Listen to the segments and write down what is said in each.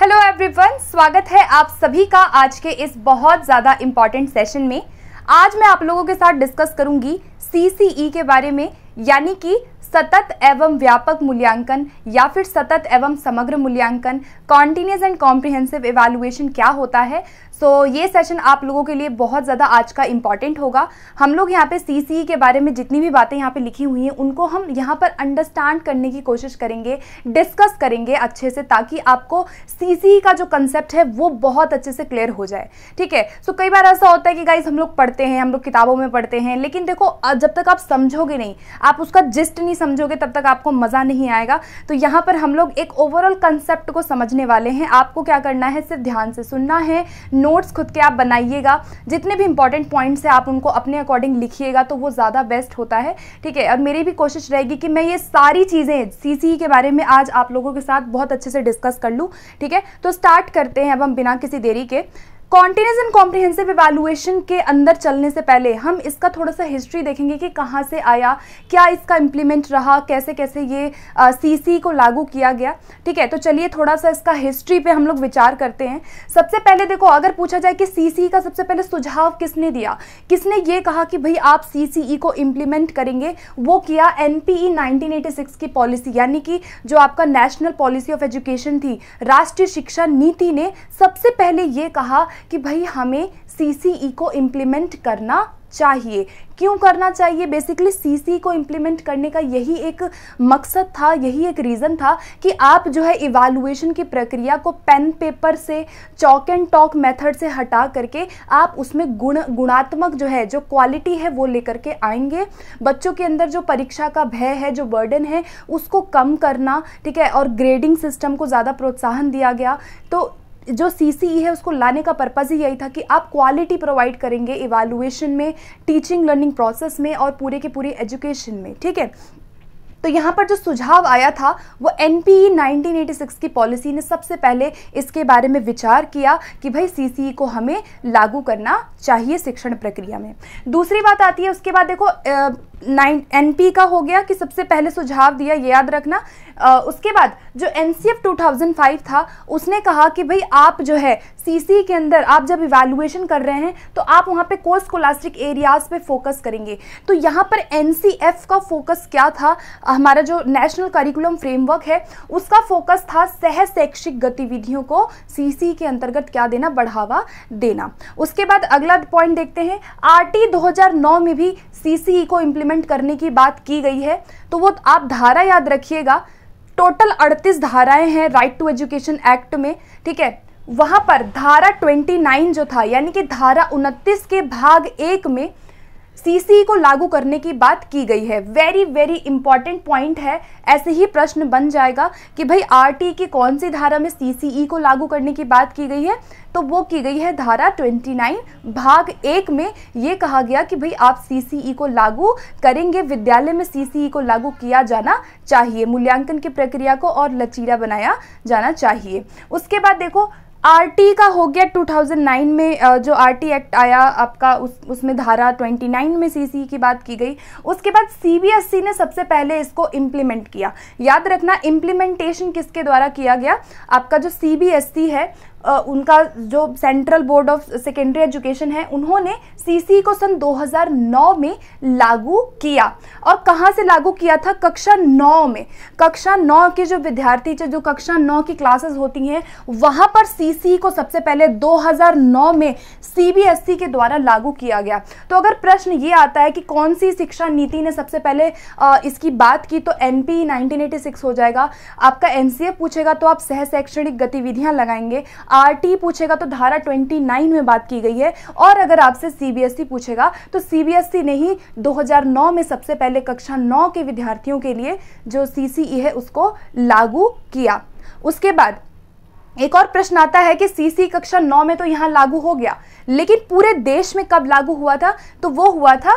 hello everyone स्वागत है आप सभी का आज के इस बहुत ज़्यादा इम्पॉर्टेंट सेशन में आज मैं आप लोगों के साथ डिस्कस करूंगी सीसीई e के बारे में यानी कि सतत एवं व्यापक मूल्यांकन या फिर सतत एवं समग्र मूल्यांकन कॉन्टीन्यूस एंड कॉम्प्रिहेंसिव इवेलुएशन क्या होता है सो so, ये सेशन आप लोगों के लिए बहुत ज़्यादा आज का इंपॉर्टेंट होगा हम लोग यहाँ पे सी e के बारे में जितनी भी बातें यहाँ पे लिखी हुई हैं उनको हम यहाँ पर अंडरस्टैंड करने की कोशिश करेंगे डिस्कस करेंगे अच्छे से ताकि आपको सी e का जो कंसेप्ट है वो बहुत अच्छे से क्लियर हो जाए ठीक है सो कई बार ऐसा होता है कि गाइज हम लोग पढ़ते हैं हम लोग किताबों में पढ़ते हैं लेकिन देखो जब तक आप समझोगे नहीं आप उसका जिस्ट नहीं समझोगे तब तक आपको मज़ा नहीं आएगा तो यहाँ पर हम लोग एक ओवरऑल कंसेप्ट को समझने वाले हैं आपको क्या करना है सिर्फ ध्यान से सुनना है नोट्स खुद के आप बनाइएगा जितने भी इंपॉर्टेंट पॉइंट्स हैं आप उनको अपने अकॉर्डिंग लिखिएगा तो वो ज़्यादा बेस्ट होता है ठीक है और मेरी भी कोशिश रहेगी कि मैं ये सारी चीज़ें सी e के बारे में आज आप लोगों के साथ बहुत अच्छे से डिस्कस कर लूँ ठीक है तो स्टार्ट करते हैं अब हम बिना किसी देरी के कॉन्टीन्यूस एंड कॉम्प्रिहेंसिव एवेलुएशन के अंदर चलने से पहले हम इसका थोड़ा सा हिस्ट्री देखेंगे कि कहाँ से आया क्या इसका इम्प्लीमेंट रहा कैसे कैसे ये सीसी को लागू किया गया ठीक है तो चलिए थोड़ा सा इसका हिस्ट्री पे हम लोग विचार करते हैं सबसे पहले देखो अगर पूछा जाए कि सीसी का सबसे पहले सुझाव किसने दिया किसने ये कहा कि भाई आप ई e को इम्प्लीमेंट करेंगे वो किया एन e पी की पॉलिसी यानी कि जो आपका नेशनल पॉलिसी ऑफ एजुकेशन थी राष्ट्रीय शिक्षा नीति ने सबसे पहले ये कहा कि भाई हमें सी e को इम्प्लीमेंट करना चाहिए क्यों करना चाहिए बेसिकली सीसी e को इम्प्लीमेंट करने का यही एक मकसद था यही एक रीज़न था कि आप जो है इवालुएशन की प्रक्रिया को पेन पेपर से चौक एंड टॉक मेथड से हटा करके आप उसमें गुण गुणात्मक जो है जो क्वालिटी है वो लेकर के आएंगे बच्चों के अंदर जो परीक्षा का भय है जो बर्डन है उसको कम करना ठीक है और ग्रेडिंग सिस्टम को ज़्यादा प्रोत्साहन दिया गया तो जो सीसीई e है उसको लाने का पर्पज़ ही यही था कि आप क्वालिटी प्रोवाइड करेंगे इवालुएशन में टीचिंग लर्निंग प्रोसेस में और पूरे के पूरे एजुकेशन में ठीक है तो यहाँ पर जो सुझाव आया था वो एन 1986 e की पॉलिसी ने सबसे पहले इसके बारे में विचार किया कि भाई सी e को हमें लागू करना चाहिए शिक्षण प्रक्रिया में दूसरी बात आती है उसके बाद देखो एन पी का हो गया कि सबसे पहले सुझाव दिया ये याद रखना आ, उसके बाद जो N C F two thousand five था उसने कहा कि भाई आप जो है सी सी के अंदर आप जब इवेलुएशन कर रहे हैं तो आप वहाँ पे कोर्स कोलास्टिक एरियाज पे फोकस करेंगे तो यहाँ पर एन सी एफ का फोकस क्या था हमारा जो नेशनल करिकुलम फ्रेमवर्क है उसका फोकस था सह शैक्षिक गतिविधियों को सी सी के अंतर्गत क्या देना बढ़ावा देना उसके बाद अगला पॉइंट देखते हैं आर टी दो हजार नौ में भी सी सी e को इम्प्लीमेंट इम्प्लीमेंट करने की बात की गई है तो वो आप धारा याद रखिएगा टोटल 38 धाराएं हैं राइट टू एजुकेशन एक्ट में ठीक है वहां पर धारा 29 जो था यानी कि धारा 29 के भाग एक में सीसी e को लागू करने की बात की गई है वेरी वेरी इंपॉर्टेंट पॉइंट है ऐसे ही प्रश्न बन जाएगा कि भाई आर की कौन सी धारा में सी e को लागू करने की बात की गई है तो वो की गई है धारा 29 भाग एक में ये कहा गया कि भाई आप सी e को लागू करेंगे विद्यालय में सी को लागू किया जाना चाहिए मूल्यांकन की प्रक्रिया को और लचीला बनाया जाना चाहिए उसके बाद देखो आरटी का हो गया 2009 में जो आरटी एक्ट आया आपका उस उसमें धारा 29 में सीसी की बात की गई उसके बाद सीबीएसई ने सबसे पहले इसको इम्प्लीमेंट किया याद रखना इम्प्लीमेंटेशन किसके द्वारा किया गया आपका जो सीबीएसई है उनका जो central board of secondary education है उन्होंने सीसी को सन 2009 में लागू किया और कहाँ से लागू किया था कक्षा 9 में कक्षा 9 के जो विद्यार्थी जो कक्षा 9 की क्लासेस होती हैं वहाँ पर सीसी को सबसे पहले 2009 में सीबीएसई e के द्वारा लागू किया गया तो अगर प्रश्न ये आता है कि कौन सी शिक्षा नीति ने सबसे पहले इसकी बात की तो एन पी हो जाएगा आपका एन पूछेगा तो आप सह शैक्षणिक गतिविधियाँ लगाएंगे आरटी पूछेगा तो धारा 29 में बात की गई है और अगर आपसे सीबीएसई e पूछेगा तो सीबीएसई e ने ही 2009 में सबसे पहले कक्षा 9 के विद्यार्थियों के लिए जो सीसीई e है उसको लागू किया उसके बाद एक और प्रश्न आता है कि सीसी कक्षा नौ में तो यहाँ लागू हो गया लेकिन पूरे देश में कब लागू हुआ था तो वो हुआ था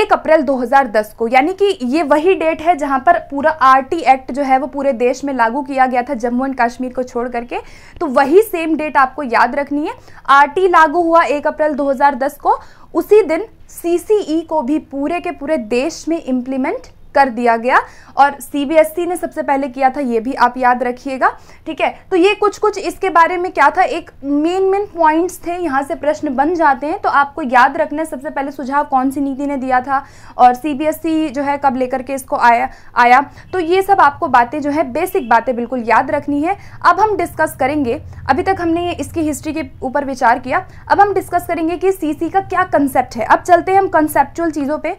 एक अप्रैल 2010 को यानी कि ये वही डेट है जहां पर पूरा आरटी एक्ट जो है वो पूरे देश में लागू किया गया था जम्मू एंड कश्मीर को छोड़ करके तो वही सेम डेट आपको याद रखनी है आरटी लागू हुआ एक अप्रैल 2010 को उसी दिन सीसीई e को भी पूरे के पूरे देश में इम्प्लीमेंट कर दिया गया और सीबीएसई e ने सबसे पहले किया था ये भी आप याद रखिएगा ठीक है तो ये कुछ कुछ इसके बारे में क्या था एक मेन मेन पॉइंट्स थे यहाँ से प्रश्न बन जाते हैं तो आपको याद रखना है सबसे पहले सुझाव कौन सी नीति ने दिया था और सीबीएसई e जो है कब लेकर के इसको आया आया तो ये सब आपको बातें जो है बेसिक बातें बिल्कुल याद रखनी है अब हम डिस्कस करेंगे अभी तक हमने इसकी हिस्ट्री के ऊपर विचार किया अब हम डिस्कस करेंगे कि सी का क्या कंसेप्ट है अब चलते हैं हम कंसेप्चुअल चीज़ों पर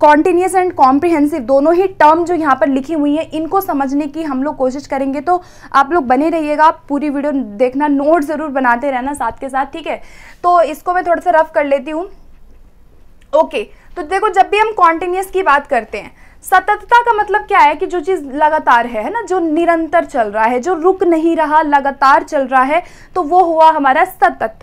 कॉन्टीन्यूस एंड कॉम्प्रीहेंस कॉम्प्रिहेंसिव दोनों ही टर्म जो यहाँ पर लिखी हुई है इनको समझने की हम लोग कोशिश करेंगे तो आप लोग बने रहिएगा पूरी वीडियो देखना नोट ज़रूर बनाते रहना साथ के साथ ठीक है तो इसको मैं थोड़ा सा रफ कर लेती हूँ ओके तो देखो जब भी हम कॉन्टिन्यूस की बात करते हैं सततता का मतलब क्या है कि जो चीज़ लगातार है ना जो निरंतर चल रहा है जो रुक नहीं रहा लगातार चल रहा है तो वो हुआ हमारा सतत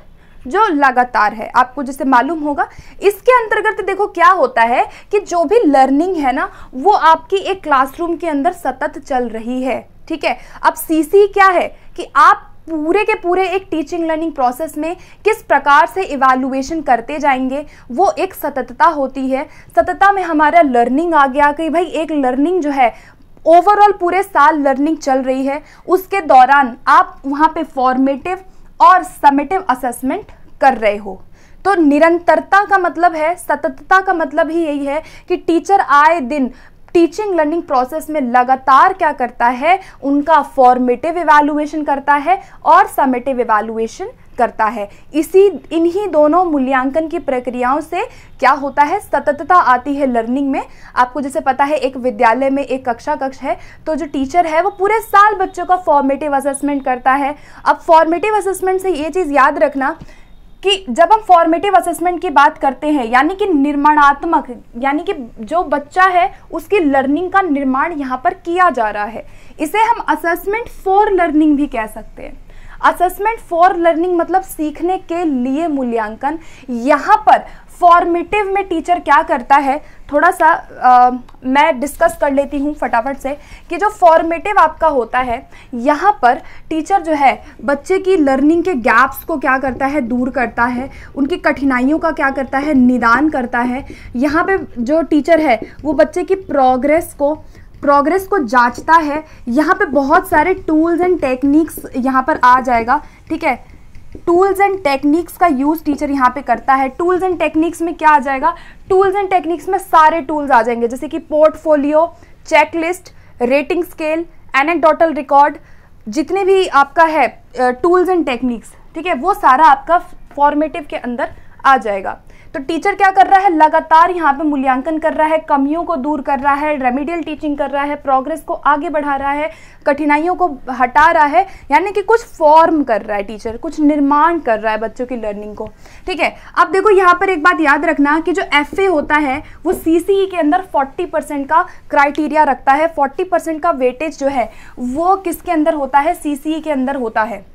जो लगातार है आपको जैसे मालूम होगा इसके अंतर्गत देखो क्या होता है कि जो भी लर्निंग है ना वो आपकी एक क्लासरूम के अंदर सतत चल रही है ठीक है अब सीसी क्या है कि आप पूरे के पूरे एक टीचिंग लर्निंग प्रोसेस में किस प्रकार से इवैल्यूएशन करते जाएंगे वो एक सततता होती है सततता में हमारा लर्निंग आ गया कि भाई एक लर्निंग जो है ओवरऑल पूरे साल लर्निंग चल रही है उसके दौरान आप वहाँ पे फॉर्मेटिव और समेटिव असेसमेंट कर रहे हो तो निरंतरता का मतलब है सततता का मतलब ही यही है कि टीचर आए दिन टीचिंग लर्निंग प्रोसेस में लगातार क्या करता है उनका फॉर्मेटिव इवेलुएशन करता है और समेटिव इवेलुएशन करता है इसी इन्हीं दोनों मूल्यांकन की प्रक्रियाओं से क्या होता है सततता आती है लर्निंग में आपको जैसे पता है एक विद्यालय में एक कक्षा कक्ष है तो जो टीचर है वो पूरे साल बच्चों का फॉर्मेटिव असेसमेंट करता है अब फॉर्मेटिव असेसमेंट से ये चीज़ याद रखना कि जब हम फॉर्मेटिव असेसमेंट की बात करते हैं यानी कि निर्माणात्मक यानी कि जो बच्चा है उसकी लर्निंग का निर्माण यहाँ पर किया जा रहा है इसे हम असेसमेंट फॉर लर्निंग भी कह सकते हैं असेसमेंट फॉर लर्निंग मतलब सीखने के लिए मूल्यांकन यहाँ पर फॉर्मेटिव में टीचर क्या करता है थोड़ा सा आ, मैं डिस्कस कर लेती हूँ फटाफट से कि जो फॉर्मेटिव आपका होता है यहाँ पर टीचर जो है बच्चे की लर्निंग के गैप्स को क्या करता है दूर करता है उनकी कठिनाइयों का क्या करता है निदान करता है यहाँ पे जो टीचर है वो बच्चे की प्रोग्रेस को प्रोग्रेस को जांचता है यहाँ पे बहुत सारे टूल्स एंड टेक्निक्स यहाँ पर आ जाएगा ठीक है टूल्स एंड टेक्निक्स का यूज़ टीचर यहाँ पे करता है टूल्स एंड टेक्निक्स में क्या आ जाएगा टूल्स एंड टेक्निक्स में सारे टूल्स आ जाएंगे जैसे कि portfolio checklist rating scale anecdotal record जितने भी आपका है टूल्स एंड टेक्निक्स ठीक है वो सारा आपका फॉर्मेटिव के अंदर आ जाएगा तो टीचर क्या कर रहा है लगातार यहाँ पे मूल्यांकन कर रहा है कमियों को दूर कर रहा है रेमिडियल टीचिंग कर रहा है प्रोग्रेस को आगे बढ़ा रहा है कठिनाइयों को हटा रहा है यानी कि कुछ फॉर्म कर रहा है टीचर कुछ निर्माण कर रहा है बच्चों की लर्निंग को ठीक है अब देखो यहाँ पर एक बात याद रखना कि जो एफ होता है वो सी e के अंदर फोर्टी का क्राइटेरिया रखता है फोर्टी का वेटेज जो है वो किसके अंदर होता है सी e के अंदर होता है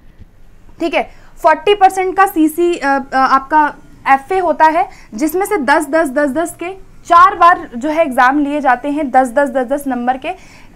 ठीक है 40 परसेंट का सीसी e, आपका एफ होता है जिसमें से दस दस दस दस के चार बार जो है एग्ज़ाम लिए जाते हैं दस दस दस दस नंबर के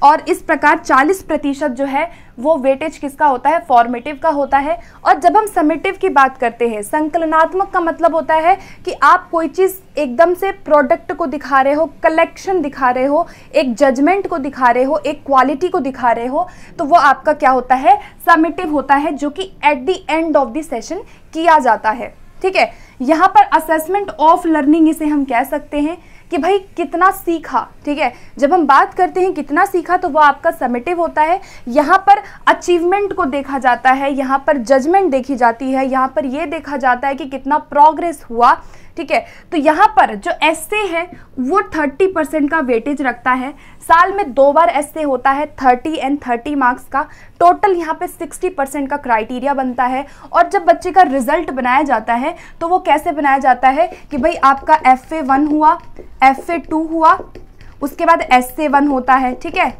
और इस प्रकार 40 प्रतिशत जो है वो वेटेज किसका होता है फॉर्मेटिव का होता है और जब हम समेटिव की बात करते हैं संकलनात्मक का मतलब होता है कि आप कोई चीज़ एकदम से प्रोडक्ट को दिखा रहे हो कलेक्शन दिखा रहे हो एक जजमेंट को दिखा रहे हो एक क्वालिटी को दिखा रहे हो तो वो आपका क्या होता है समेटिव होता है जो कि at the end of the session किया जाता है ठीक है यहाँ पर असेसमेंट ऑफ लर्निंग इसे हम कह सकते हैं कि भाई कितना सीखा ठीक है जब हम बात करते हैं कितना सीखा तो वो आपका समेटिव होता है यहाँ पर अचीवमेंट को देखा जाता है यहाँ पर जजमेंट देखी जाती है यहाँ पर ये देखा जाता है कि कितना प्रोग्रेस हुआ ठीक है तो यहाँ पर जो एस्से है वो 30 परसेंट का वेटेज रखता है साल में दो बार एस्से होता है 30 एंड 30 मार्क्स का टोटल यहाँ पे 60 परसेंट का क्राइटेरिया बनता है और जब बच्चे का रिजल्ट बनाया जाता है तो वो कैसे बनाया जाता है कि भाई आपका एफ ए वन हुआ एफ ए टू हुआ उसके बाद एस ए वन होता है ठीक है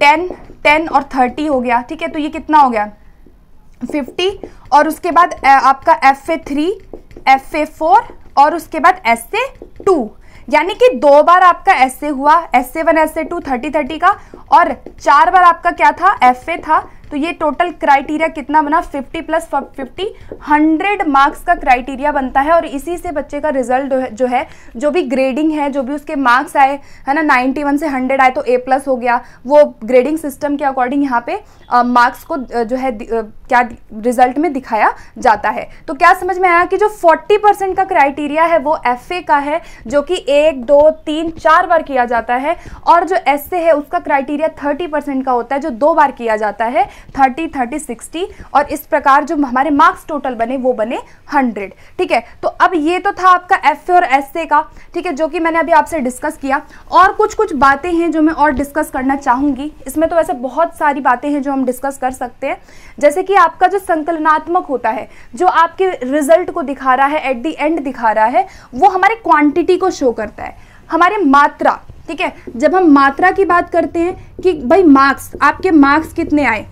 टेन टेन और थर्टी हो गया ठीक है तो ये कितना हो गया फिफ्टी और उसके बाद आपका F A three F A four और उसके बाद एस ए टू यानी कि दो बार आपका एस ए हुआ S A one S A two thirty thirty का और चार बार आपका क्या था एफ ए था तो ये टोटल क्राइटेरिया कितना बना 50 प्लस 50 100 मार्क्स का क्राइटेरिया बनता है और इसी से बच्चे का रिजल्ट जो है जो भी ग्रेडिंग है जो भी उसके मार्क्स आए है ना 91 से 100 आए तो ए प्लस हो गया वो ग्रेडिंग सिस्टम के अकॉर्डिंग यहाँ पे मार्क्स को जो है क्या रिजल्ट में दिखाया जाता है तो क्या समझ में आया कि जो 40 परसेंट का क्राइटेरिया है वो एफ का है जो कि एक दो तीन चार बार किया जाता है और जो एस है उसका क्राइटेरिया थर्टी परसेंट का होता है जो दो बार किया जाता है थर्टी थर्टी सिक्सटी और इस प्रकार जो हमारे मार्क्स टोटल बने वो बने हंड्रेड ठीक है तो अब ये तो था आपका एफ और एस का ठीक है जो कि मैंने अभी आपसे डिस्कस किया और कुछ कुछ बातें हैं जो मैं और डिस्कस करना चाहूंगी इसमें तो वैसे बहुत सारी बातें हैं जो हम डिस्कस कर सकते हैं जैसे कि आपका जो संकलनात्मक होता है जो आपके रिजल्ट को दिखा रहा है एट दी एंड दिखा रहा है वो हमारे क्वांटिटी को शो करता है हमारे मात्रा ठीक है जब हम मात्रा की बात करते हैं कि भाई मार्क्स आपके मार्क्स कितने आए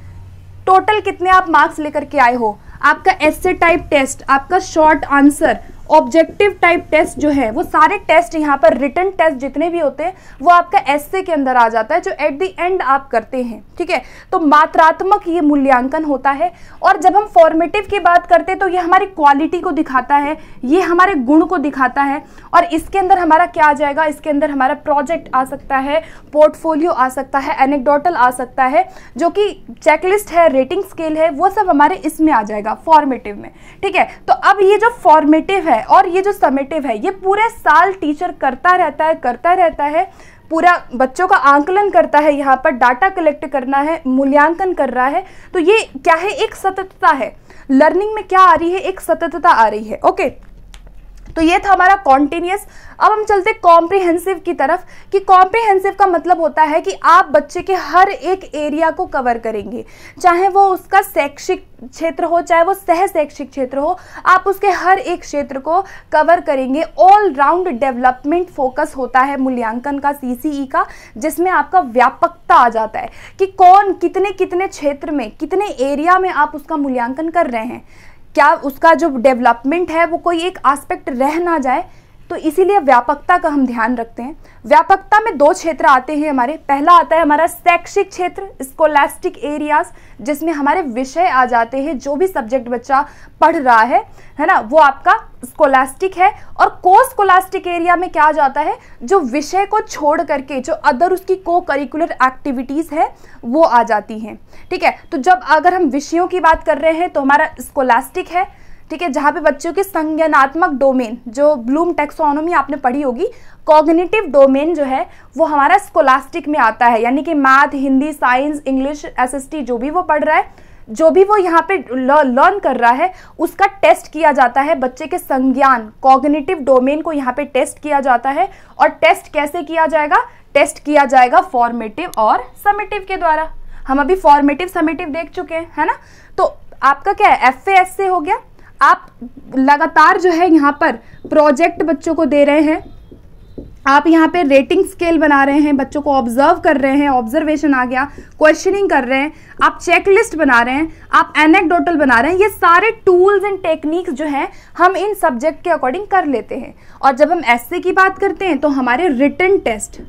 टोटल कितने आप मार्क्स लेकर के आए हो आपका एस टाइप टेस्ट आपका short answer objective type test जो है वो सारे टेस्ट यहाँ पर रिटर्न टेस्ट जितने भी होते हैं वो आपका एसए के अंदर आ जाता है जो एट द एंड आप करते हैं ठीक है तो मात्रात्मक ये मूल्यांकन होता है और जब हम फॉर्मेटिव की बात करते हैं तो ये हमारी क्वालिटी को दिखाता है ये हमारे गुण को दिखाता है और इसके अंदर हमारा क्या आ जाएगा इसके अंदर हमारा प्रोजेक्ट आ सकता है पोर्टफोलियो आ सकता है एनेक्डोटल आ सकता है जो कि चेकलिस्ट है रेटिंग स्केल है वो सब हमारे इसमें आ जाएगा फॉर्मेटिव में ठीक है तो अब ये जो फॉर्मेटिव है है और ये जो समेटिव है ये पूरे साल टीचर करता रहता है करता रहता है पूरा बच्चों का आंकलन करता है यहाँ पर डाटा कलेक्ट करना है मूल्यांकन कर रहा है तो ये क्या है एक सततता है लर्निंग में क्या आ रही है एक सततता आ रही है ओके तो ये था हमारा कॉन्टीन्यूस अब हम चलते कॉम्प्रिहेंसिव की तरफ कि कॉम्प्रिहेंसिव का मतलब होता है कि आप बच्चे के हर एक एरिया को कवर करेंगे चाहे वो उसका शैक्षिक क्षेत्र हो चाहे वो सह शैक्षिक क्षेत्र हो आप उसके हर एक क्षेत्र को कवर करेंगे ऑल राउंड डेवलपमेंट फोकस होता है मूल्यांकन का सी e का जिसमें आपका व्यापकता आ जाता है कि कौन कितने कितने क्षेत्र में कितने एरिया में आप उसका मूल्यांकन कर रहे हैं क्या उसका जो डेवलपमेंट है वो कोई एक आस्पेक्ट रह ना जाए तो इसीलिए व्यापकता का हम ध्यान रखते हैं व्यापकता में दो क्षेत्र आते हैं हमारे पहला आता है हमारा शैक्षिक क्षेत्र स्कोलास्टिक एरियाज जिसमें हमारे विषय आ जाते हैं जो भी सब्जेक्ट बच्चा पढ़ रहा है है ना वो आपका स्कोलास्टिक है और को स्कोलास्टिक एरिया में क्या आ जाता है जो विषय को छोड़ करके जो अदर उसकी को करिकुलर एक्टिविटीज़ है वो आ जाती हैं ठीक है तो जब अगर हम विषयों की बात कर रहे हैं तो हमारा स्कोलास्टिक है ठीक है जहाँ पे बच्चों के संज्ञानात्मक डोमेन जो ब्लूम टेक्सोनोमी आपने पढ़ी होगी कॉग्निटिव डोमेन जो है वो हमारा स्कोलास्टिक में आता है यानी कि मैथ हिंदी साइंस इंग्लिश एस जो भी वो पढ़ रहा है जो भी वो यहाँ पे लर्न कर रहा है उसका टेस्ट किया जाता है बच्चे के संज्ञान कॉग्निटिव डोमेन को यहाँ पे टेस्ट किया जाता है और टेस्ट कैसे किया जाएगा टेस्ट किया जाएगा फॉर्मेटिव और समेटिव के द्वारा हम अभी फॉर्मेटिव समेटिव देख चुके हैं है ना तो आपका क्या है एफ से हो गया आप लगातार जो है यहाँ पर प्रोजेक्ट बच्चों को दे रहे हैं आप यहाँ पे रेटिंग स्केल बना रहे हैं बच्चों को ऑब्जर्व कर रहे हैं ऑब्जर्वेशन आ गया क्वेश्चनिंग कर रहे हैं आप चेकलिस्ट बना रहे हैं आप एनेकडोटल बना रहे हैं ये सारे टूल्स एंड टेक्निक्स जो हैं हम इन सब्जेक्ट के अकॉर्डिंग कर लेते हैं और जब हम एसए की बात करते हैं तो हमारे रिटर्न टेस्ट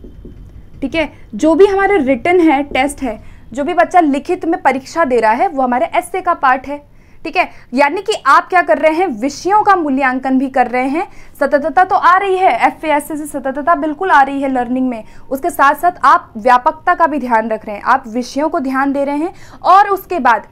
ठीक है जो भी हमारे रिटर्न है टेस्ट है जो भी बच्चा लिखित में परीक्षा दे रहा है वो हमारे एसए का पार्ट है ठीक है यानी कि आप क्या कर रहे हैं विषयों का मूल्यांकन भी कर रहे हैं सततता तो आ रही है एफ से सततता बिल्कुल आ रही है लर्निंग में उसके साथ साथ आप व्यापकता का भी ध्यान रख रहे हैं आप विषयों को ध्यान दे रहे हैं और उसके बाद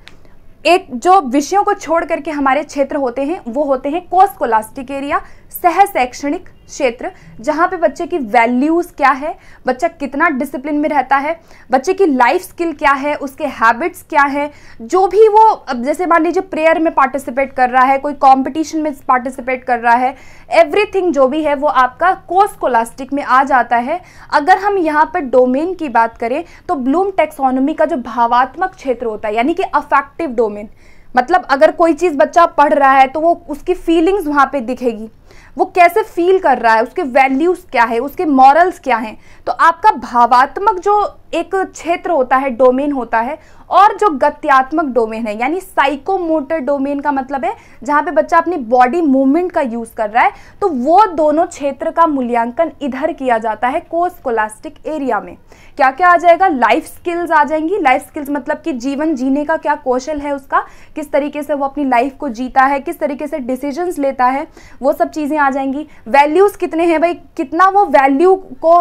एक जो विषयों को छोड़ करके हमारे क्षेत्र होते हैं वो होते हैं कोस्कोलास्टिक एरिया सह शैक्षणिक क्षेत्र जहाँ पे बच्चे की वैल्यूज़ क्या है बच्चा कितना डिसिप्लिन में रहता है बच्चे की लाइफ स्किल क्या है उसके हैबिट्स क्या है जो भी वो जैसे मान लीजिए प्रेयर में पार्टिसिपेट कर रहा है कोई कंपटीशन में पार्टिसिपेट कर रहा है एवरीथिंग जो भी है वो आपका कोर्स कोलास्टिक में आ जाता है अगर हम यहाँ पर डोमेन की बात करें तो ब्लूम टेक्सोनोमी का जो भावात्मक क्षेत्र होता है यानी कि अफेक्टिव डोमेन मतलब अगर कोई चीज़ बच्चा पढ़ रहा है तो वो उसकी फीलिंग्स वहाँ पे दिखेगी वो कैसे फील कर रहा है उसके वैल्यूज़ क्या है उसके मॉरल्स क्या हैं तो आपका भावात्मक जो एक क्षेत्र होता है डोमेन होता है और जो गत्यात्मक डोमेन है यानी साइकोमोटर डोमेन का मतलब है जहाँ पे बच्चा अपनी बॉडी मूवमेंट का यूज़ कर रहा है तो वो दोनों क्षेत्र का मूल्यांकन इधर किया जाता है कोस कोलास्टिक एरिया में क्या क्या आ जाएगा लाइफ स्किल्स आ जाएंगी लाइफ स्किल्स मतलब कि जीवन जीने का क्या कौशल है उसका किस तरीके से वो अपनी लाइफ को जीता है किस तरीके से डिसीजन लेता है वो सब चीज़ें आ जाएंगी वैल्यूज़ कितने हैं भाई कितना वो वैल्यू को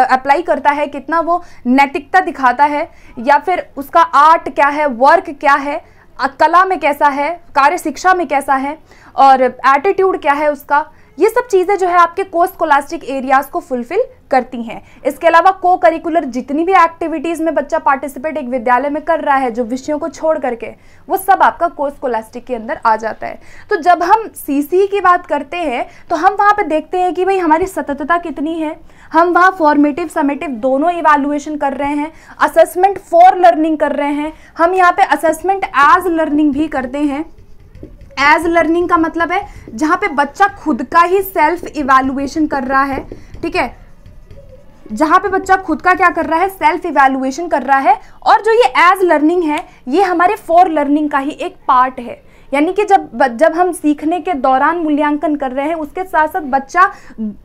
अप्लाई करता है कितना वो नैतिकता दिखाता है या फिर उसका आर्ट क्या है वर्क क्या है कला में कैसा है कार्य शिक्षा में कैसा है और एटीट्यूड क्या है उसका ये सब चीज़ें जो है आपके कोस्ट कोलास्टिक एरियाज को फुलफिल करती हैं इसके अलावा को करिकुलर जितनी भी एक्टिविटीज़ में बच्चा पार्टिसिपेट एक विद्यालय में कर रहा है जो विषयों को छोड़ करके वो सब आपका को कोलास्टिक के अंदर आ जाता है तो जब हम सी की बात करते हैं तो हम वहाँ पर देखते हैं कि भाई हमारी सततता कितनी है हम वहाँ फॉर्मेटिव समेटिव दोनों इवेलुएशन कर रहे हैं असेसमेंट फॉर लर्निंग कर रहे हैं हम यहाँ पे असेसमेंट एज लर्निंग भी करते हैं एज लर्निंग का मतलब है जहां पे बच्चा खुद का ही सेल्फ इवेलुएशन कर रहा है ठीक है जहां पे बच्चा खुद का क्या कर रहा है सेल्फ इवेलुएशन कर रहा है और जो ये एज लर्निंग है ये हमारे फॉर लर्निंग का ही एक पार्ट है यानी कि जब जब हम सीखने के दौरान मूल्यांकन कर रहे हैं उसके साथ साथ बच्चा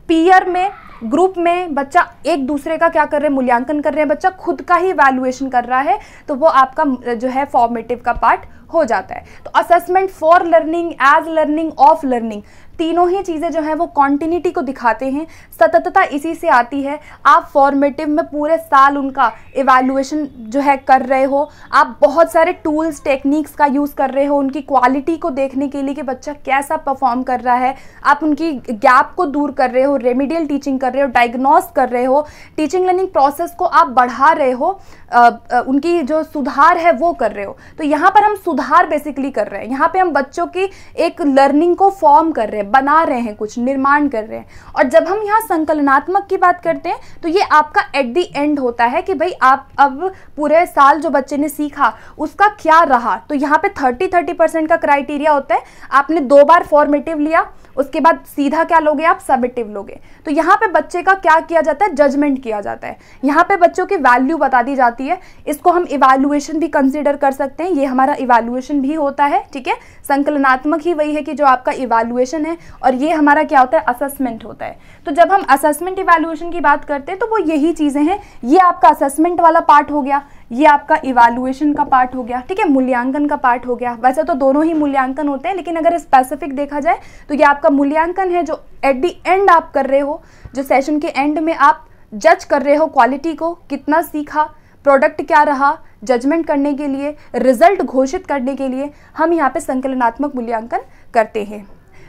पीयर में ग्रुप में बच्चा एक दूसरे का क्या कर रहे हैं मूल्यांकन कर रहे हैं बच्चा खुद का ही वैल्यूएशन कर रहा है तो वो आपका जो है फॉर्मेटिव का पार्ट हो जाता है तो assessment for learning as learning of learning तीनों ही चीज़ें जो हैं वो कॉन्टिन्यूटी को दिखाते हैं सततता इसी से आती है आप फॉर्मेटिव में पूरे साल उनका इवेलुएशन जो है कर रहे हो आप बहुत सारे टूल्स टेक्निक्स का यूज़ कर रहे हो उनकी क्वालिटी को देखने के लिए कि बच्चा कैसा परफॉर्म कर रहा है आप उनकी गैप को दूर कर रहे हो रेमिडियल टीचिंग कर रहे हो डायग्नोस कर रहे हो टीचिंग लर्निंग प्रोसेस को आप बढ़ा रहे हो आ, उनकी जो सुधार है वो कर रहे हो तो यहाँ पर हम सुधार बेसिकली कर रहे हैं यहाँ पर हम बच्चों की एक लर्निंग को फॉर्म कर रहे हैं हैं बना रहे हैं कुछ निर्माण कर रहे हैं और जब हम यहाँ संकलनात्मक की बात करते हैं तो ये आपका एट दी एंड होता है कि भाई आप अब पूरे साल जो बच्चे ने सीखा उसका क्या रहा तो यहाँ पे थर्टी थर्टी परसेंट का क्राइटेरिया होता है आपने दो बार फॉर्मेटिव लिया उसके बाद सीधा क्या लोगे आप सबेटिव लोगे तो यहाँ पे बच्चे का क्या किया जाता है जजमेंट किया जाता है यहाँ पे बच्चों की वैल्यू बता दी जाती है इसको हम इवैल्यूएशन भी कंसिडर कर सकते हैं ये हमारा इवैल्यूएशन भी होता है ठीक है संकलनात्मक ही वही है कि जो आपका इवैल्यूएशन है हैं और ये हमारा क्या होता है असेसमेंट होता है तो जब हम असेसमेंट इवेल्युएशन की बात करते हैं तो वो यही चीज़ें हैं ये आपका असेसमेंट वाला पार्ट हो गया ये आपका इवेल्युएशन का पार्ट हो गया ठीक है मूल्यांकन का पार्ट हो गया वैसे तो दोनों ही मूल्यांकन होते हैं लेकिन अगर स्पेसिफिक देखा जाए तो ये आपका मूल्यांकन है जो एट दी एंड आप कर रहे हो जो सेशन के एंड में आप जज कर रहे हो क्वालिटी को कितना सीखा प्रोडक्ट क्या रहा जजमेंट करने के लिए रिजल्ट घोषित करने के लिए हम यहाँ पे संकलनात्मक मूल्यांकन करते हैं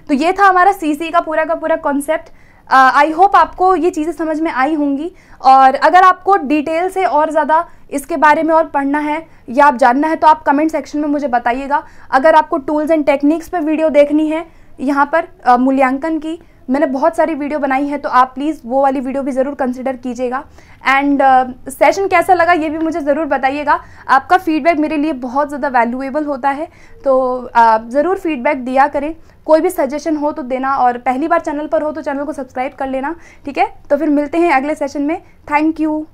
तो ये था हमारा सीसी का पूरा का पूरा कॉन्सेप्ट आई होप आपको ये चीज़ें समझ में आई होंगी और अगर आपको डिटेल से और ज़्यादा इसके बारे में और पढ़ना है या आप जानना है तो आप कमेंट सेक्शन में मुझे बताइएगा अगर आपको टूल्स एंड टेक्निक्स पे वीडियो देखनी है यहाँ पर uh, मूल्यांकन की मैंने बहुत सारी वीडियो बनाई है तो आप प्लीज़ वो वाली वीडियो भी ज़रूर कंसिडर कीजिएगा एंड सेशन uh, कैसा लगा ये भी मुझे ज़रूर बताइएगा आपका फीडबैक मेरे लिए बहुत ज़्यादा वैल्यूएबल होता है तो uh, ज़रूर फीडबैक दिया करें कोई भी सजेशन हो तो देना और पहली बार चैनल पर हो तो चैनल को सब्सक्राइब कर लेना ठीक है तो फिर मिलते हैं अगले सेशन में थैंक यू